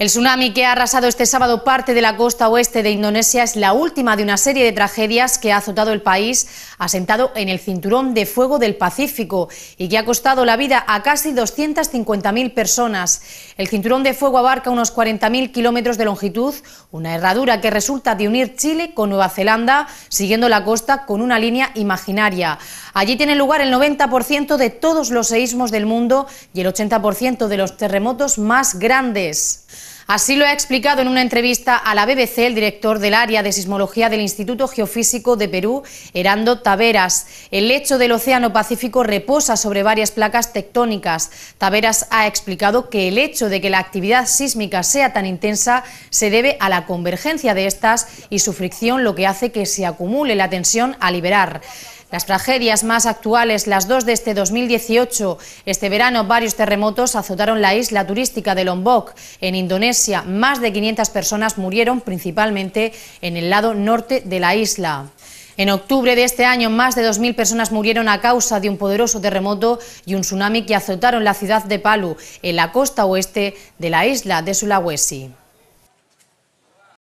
El tsunami que ha arrasado este sábado parte de la costa oeste de Indonesia es la última de una serie de tragedias que ha azotado el país, asentado en el cinturón de fuego del Pacífico y que ha costado la vida a casi 250.000 personas. El cinturón de fuego abarca unos 40.000 kilómetros de longitud, una herradura que resulta de unir Chile con Nueva Zelanda, siguiendo la costa con una línea imaginaria. Allí tiene lugar el 90% de todos los seísmos del mundo y el 80% de los terremotos más grandes. Así lo ha explicado en una entrevista a la BBC el director del área de sismología del Instituto Geofísico de Perú, Herando Taveras. El lecho del Océano Pacífico reposa sobre varias placas tectónicas. Taveras ha explicado que el hecho de que la actividad sísmica sea tan intensa se debe a la convergencia de estas y su fricción, lo que hace que se acumule la tensión a liberar. Las tragedias más actuales, las dos de este 2018. Este verano varios terremotos azotaron la isla turística de Lombok. En Indonesia más de 500 personas murieron principalmente en el lado norte de la isla. En octubre de este año, más de 2.000 personas murieron a causa de un poderoso terremoto y un tsunami que azotaron la ciudad de Palu, en la costa oeste de la isla de Sulawesi.